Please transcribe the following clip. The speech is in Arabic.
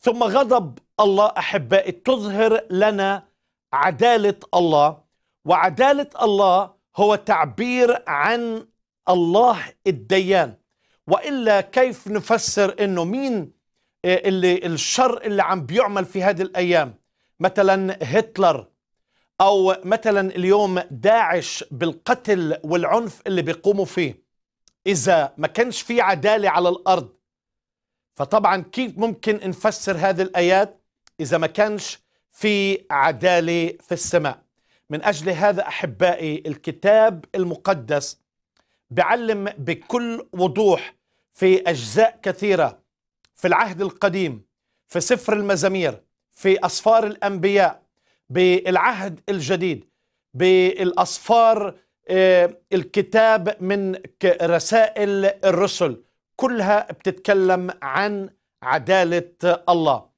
ثم غضب الله احبائي تظهر لنا عداله الله وعداله الله هو تعبير عن الله الديان والا كيف نفسر انه مين آه، اللي الشر اللي عم بيعمل في هذه الايام مثلا هتلر او مثلا اليوم داعش بالقتل والعنف اللي بيقوموا فيه اذا ما كانش في عداله على الارض فطبعا كيف ممكن نفسر هذه الآيات إذا ما كانش في عدالة في السماء من أجل هذا أحبائي الكتاب المقدس بعلم بكل وضوح في أجزاء كثيرة في العهد القديم في سفر المزامير في أسفار الأنبياء بالعهد الجديد بالأصفار آه، الكتاب من رسائل الرسل كلها بتتكلم عن عداله الله